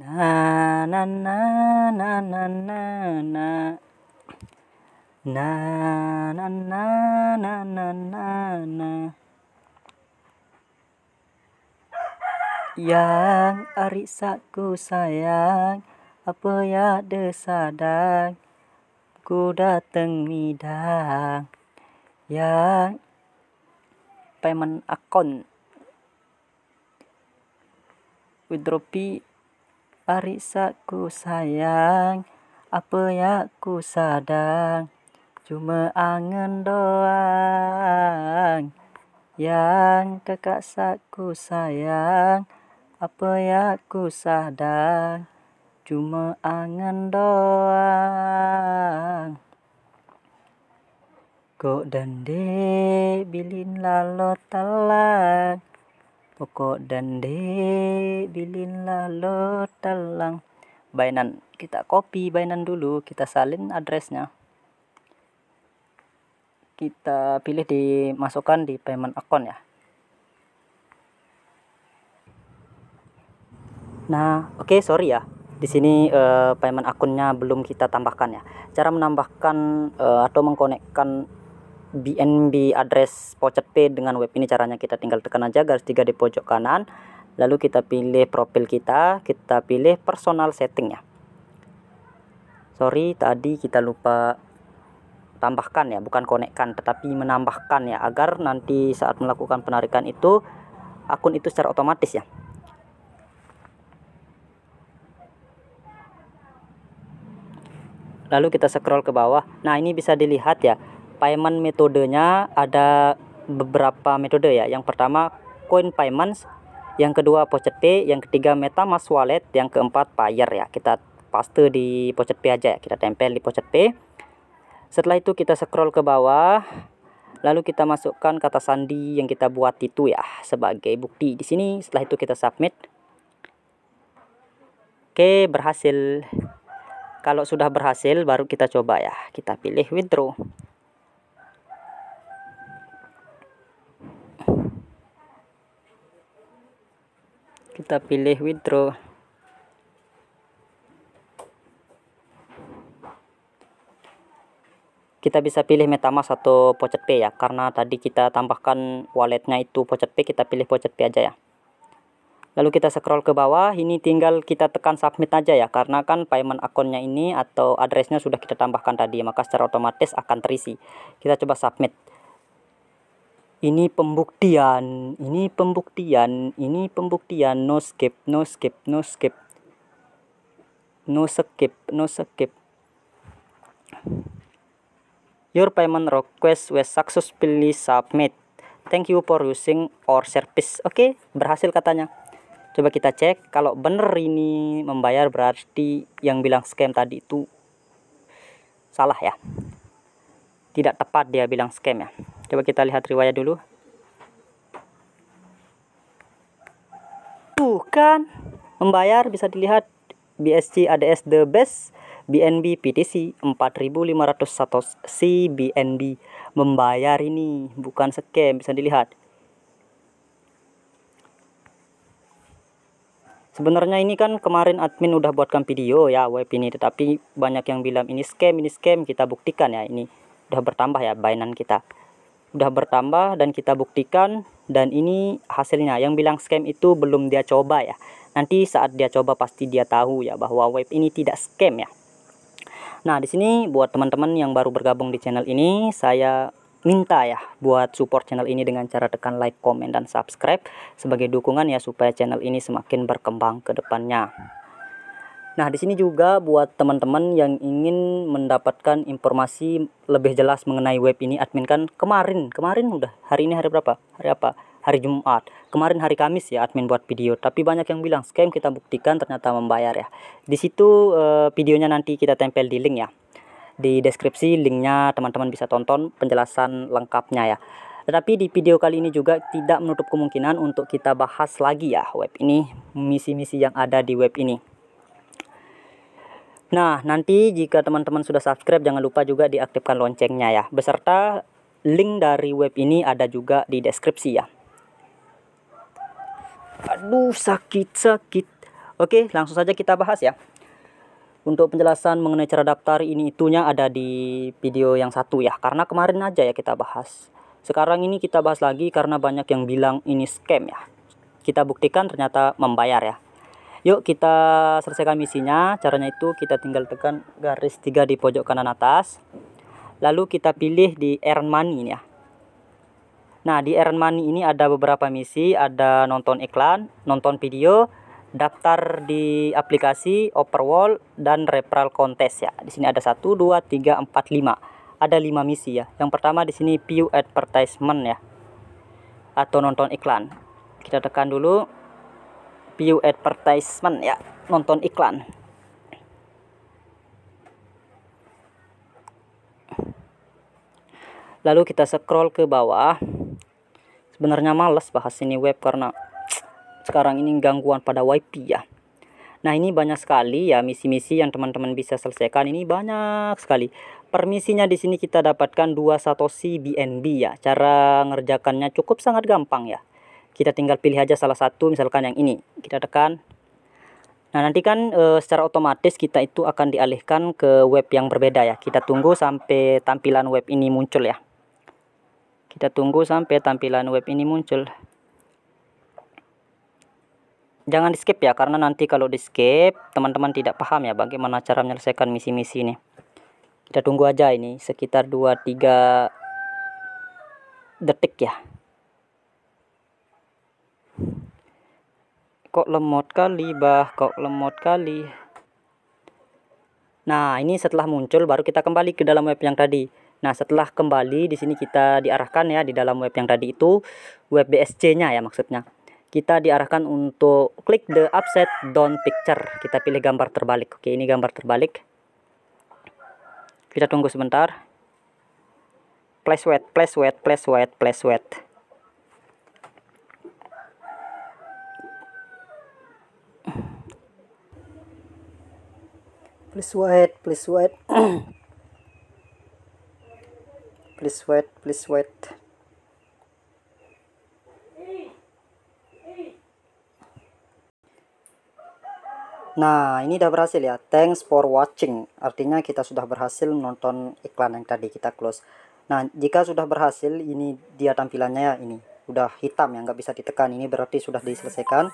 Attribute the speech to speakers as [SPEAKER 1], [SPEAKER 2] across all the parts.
[SPEAKER 1] na na na na na na na na na na na na na na yang ari saku sayang apa ya de sadang ku dateng midang yang payment akun withdraw fee Ariksaku sayang Apa yang ku sadang Cuma angin doang Yang kakak saku sayang Apa yang ku sadang Cuma angin doang Kok dande bilin lalu talang pokok de bilin lo talang bainan kita copy bainan dulu kita salin addressnya kita pilih dimasukkan di payment account ya nah oke okay, sorry ya di sini uh, payment akunnya belum kita tambahkan ya cara menambahkan uh, atau mengkonekkan BNB address Pocket Pay dengan web ini caranya kita tinggal tekan aja garis tiga di pojok kanan lalu kita pilih profil kita kita pilih personal settingnya sorry tadi kita lupa tambahkan ya bukan konekkan tetapi menambahkan ya agar nanti saat melakukan penarikan itu akun itu secara otomatis ya lalu kita scroll ke bawah nah ini bisa dilihat ya payment metodenya ada beberapa metode ya. Yang pertama Coin Payments, yang kedua pocet Pay, yang ketiga MetaMask Wallet, yang keempat Payer ya. Kita paste di pocet Pay aja ya. Kita tempel di pocet Pay. Setelah itu kita scroll ke bawah, lalu kita masukkan kata sandi yang kita buat itu ya sebagai bukti di sini. Setelah itu kita submit. Oke, berhasil. Kalau sudah berhasil baru kita coba ya. Kita pilih withdraw. kita pilih withdraw kita bisa pilih metamask atau pocet p ya karena tadi kita tambahkan walletnya itu pocet p kita pilih pocet p aja ya lalu kita scroll ke bawah ini tinggal kita tekan submit aja ya karena kan payment akunnya ini atau addressnya sudah kita tambahkan tadi maka secara otomatis akan terisi kita coba submit ini pembuktian ini pembuktian ini pembuktian no skip no skip no skip no skip no skip your payment request was successfully submit thank you for using our service oke okay, berhasil katanya coba kita cek kalau bener ini membayar berarti yang bilang scam tadi itu salah ya tidak tepat dia bilang scam ya Coba kita lihat riwayat dulu. Bukan membayar bisa dilihat BSC ADS the best BNB PTC 4500 c BNB membayar ini bukan scam bisa dilihat Sebenarnya ini kan kemarin admin udah buatkan video ya web ini tetapi banyak yang bilang ini scam ini scam kita buktikan ya ini udah bertambah ya bainan kita udah bertambah dan kita buktikan dan ini hasilnya yang bilang scam itu belum dia coba ya nanti saat dia coba pasti dia tahu ya bahwa web ini tidak scam ya nah di sini buat teman-teman yang baru bergabung di channel ini saya minta ya buat support channel ini dengan cara tekan like, komen, dan subscribe sebagai dukungan ya supaya channel ini semakin berkembang ke depannya. Nah, di sini juga buat teman-teman yang ingin mendapatkan informasi lebih jelas mengenai web ini, admin kan kemarin, kemarin udah hari ini hari berapa? Hari apa? Hari Jumat. Kemarin hari Kamis ya admin buat video, tapi banyak yang bilang scam kita buktikan ternyata membayar ya. Di situ eh, videonya nanti kita tempel di link ya. Di deskripsi linknya teman-teman bisa tonton penjelasan lengkapnya ya. Tetapi di video kali ini juga tidak menutup kemungkinan untuk kita bahas lagi ya web ini, misi-misi yang ada di web ini. Nah, nanti jika teman-teman sudah subscribe, jangan lupa juga diaktifkan loncengnya ya. Beserta link dari web ini ada juga di deskripsi ya. Aduh, sakit-sakit. Oke, langsung saja kita bahas ya. Untuk penjelasan mengenai cara daftar ini itunya ada di video yang satu ya. Karena kemarin aja ya kita bahas. Sekarang ini kita bahas lagi karena banyak yang bilang ini scam ya. Kita buktikan ternyata membayar ya. Yuk kita selesaikan misinya. Caranya itu kita tinggal tekan garis 3 di pojok kanan atas. Lalu kita pilih di Earn Money ini ya. Nah, di Earn Money ini ada beberapa misi, ada nonton iklan, nonton video, daftar di aplikasi Overwall dan referral contest ya. Di sini ada 1 2 3 4 5. Ada 5 misi ya. Yang pertama di sini view advertisement ya. Atau nonton iklan. Kita tekan dulu view advertisement ya nonton iklan lalu kita scroll ke bawah sebenarnya males bahas ini web karena sekarang ini gangguan pada wifi ya Nah ini banyak sekali ya misi-misi yang teman-teman bisa selesaikan ini banyak sekali. Permisinya di sini kita dapatkan dua satoshi BNB ya. Cara ngerjakannya cukup sangat gampang ya kita tinggal pilih aja salah satu misalkan yang ini kita tekan nah nanti kan e, secara otomatis kita itu akan dialihkan ke web yang berbeda ya kita tunggu sampai tampilan web ini muncul ya kita tunggu sampai tampilan web ini muncul jangan di skip ya karena nanti kalau di skip teman-teman tidak paham ya bagaimana cara menyelesaikan misi-misi ini kita tunggu aja ini sekitar 2-3 detik ya kok lemot kali bah kok lemot kali nah ini setelah muncul baru kita kembali ke dalam web yang tadi nah setelah kembali di sini kita diarahkan ya di dalam web yang tadi itu web BSC nya ya maksudnya kita diarahkan untuk klik the upside down picture kita pilih gambar terbalik oke ini gambar terbalik kita tunggu sebentar place wet place wet place wet place wet. please wait please wait please wait please wait Nah, ini udah berhasil ya. Thanks for watching. Artinya kita sudah berhasil menonton iklan yang tadi kita close. Nah, jika sudah berhasil, ini dia tampilannya ya ini. Udah hitam ya, nggak bisa ditekan. Ini berarti sudah diselesaikan.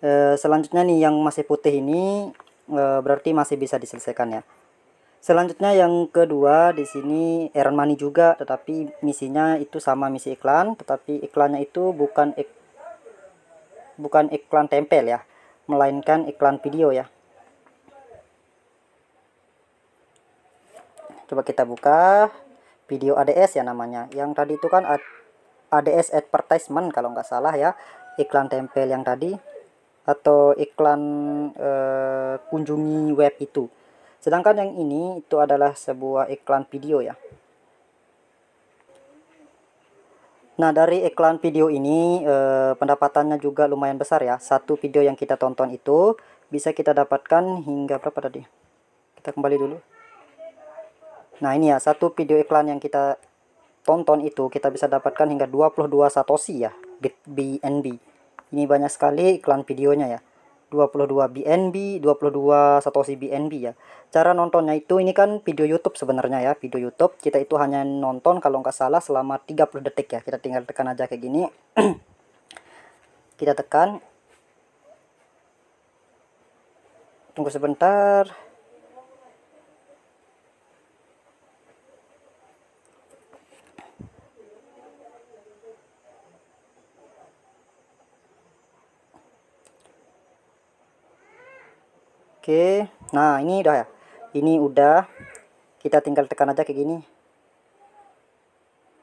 [SPEAKER 1] E, selanjutnya nih yang masih putih ini Eh, berarti masih bisa diselesaikan ya. Selanjutnya yang kedua di sini earn Money juga tetapi misinya itu sama misi iklan tetapi iklannya itu bukan ik, bukan iklan tempel ya melainkan iklan video ya. Coba kita buka video ADS ya namanya. Yang tadi itu kan ADS advertisement kalau nggak salah ya iklan tempel yang tadi atau iklan eh, kunjungi web itu. Sedangkan yang ini itu adalah sebuah iklan video ya. Nah, dari iklan video ini eh, pendapatannya juga lumayan besar ya. Satu video yang kita tonton itu bisa kita dapatkan hingga berapa tadi? Kita kembali dulu. Nah, ini ya, satu video iklan yang kita tonton itu kita bisa dapatkan hingga 22 satoshi ya, BNB. Ini banyak sekali iklan videonya ya. 22 BNB, 22 Satoshi BNB ya. Cara nontonnya itu ini kan video YouTube sebenarnya ya, video YouTube. Kita itu hanya nonton kalau nggak salah selama 30 detik ya. Kita tinggal tekan aja kayak gini. kita tekan. Tunggu sebentar. Oke. Nah, ini udah ya. Ini udah. Kita tinggal tekan aja kayak gini.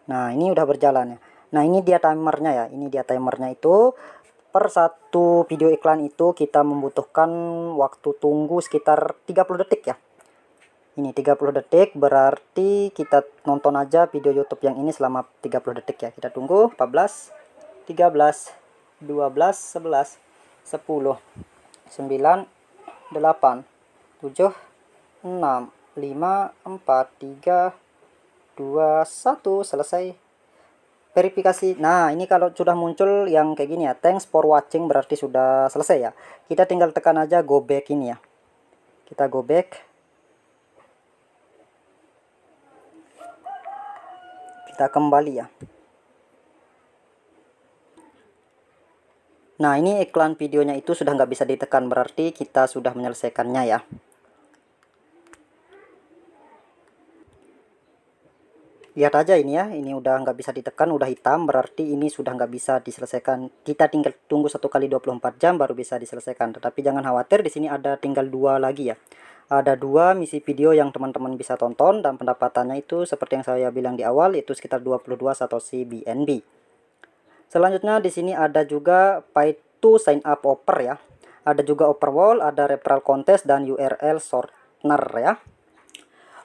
[SPEAKER 1] Nah, ini udah berjalan ya. Nah, ini dia timernya ya. Ini dia timernya itu per satu video iklan itu kita membutuhkan waktu tunggu sekitar 30 detik ya. Ini 30 detik berarti kita nonton aja video YouTube yang ini selama 30 detik ya. Kita tunggu 14 13 12 11 10 9 8 7 6 5 4 3 2 1 selesai verifikasi nah ini kalau sudah muncul yang kayak gini ya thanks for watching berarti sudah selesai ya kita tinggal tekan aja go back ini ya kita go back kita kembali ya Nah ini iklan videonya itu sudah nggak bisa ditekan berarti kita sudah menyelesaikannya ya. Lihat aja ini ya, ini udah nggak bisa ditekan, udah hitam, berarti ini sudah nggak bisa diselesaikan. Kita tinggal tunggu satu kali 24 jam baru bisa diselesaikan. Tetapi jangan khawatir, di sini ada tinggal dua lagi ya. Ada dua misi video yang teman-teman bisa tonton dan pendapatannya itu seperti yang saya bilang di awal, itu sekitar 22 satoshi BNB. Selanjutnya di sini ada juga pay to sign up offer ya. Ada juga offer wall, ada referral contest dan URL shortener ya.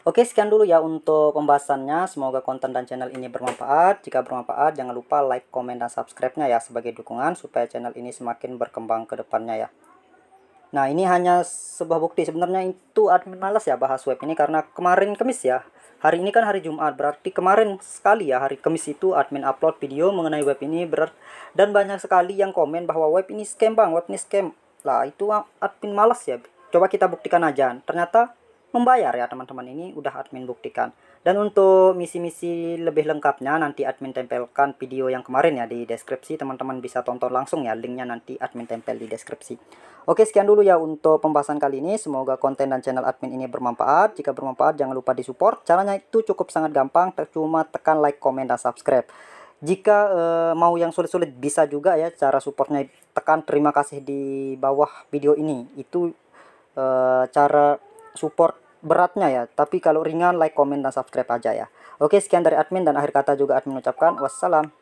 [SPEAKER 1] Oke, sekian dulu ya untuk pembahasannya. Semoga konten dan channel ini bermanfaat. Jika bermanfaat, jangan lupa like, komen, dan subscribe-nya ya sebagai dukungan supaya channel ini semakin berkembang ke depannya ya. Nah, ini hanya sebuah bukti. Sebenarnya itu admin malas ya bahas web ini karena kemarin kemis ya. Hari ini kan hari Jumat, berarti kemarin sekali ya hari Kamis itu admin upload video mengenai web ini berat dan banyak sekali yang komen bahwa web ini scam bang, web ini scam. Lah itu admin malas ya. Coba kita buktikan aja. Ternyata membayar ya teman-teman ini udah admin buktikan. Dan untuk misi-misi lebih lengkapnya nanti admin tempelkan video yang kemarin ya di deskripsi. Teman-teman bisa tonton langsung ya linknya nanti admin tempel di deskripsi. Oke sekian dulu ya untuk pembahasan kali ini. Semoga konten dan channel admin ini bermanfaat. Jika bermanfaat jangan lupa di support. Caranya itu cukup sangat gampang. Cuma tekan like, komen, dan subscribe. Jika eh, mau yang sulit-sulit bisa juga ya cara supportnya tekan terima kasih di bawah video ini. Itu eh, cara support beratnya ya tapi kalau ringan like comment dan subscribe aja ya oke sekian dari admin dan akhir kata juga admin ucapkan wassalam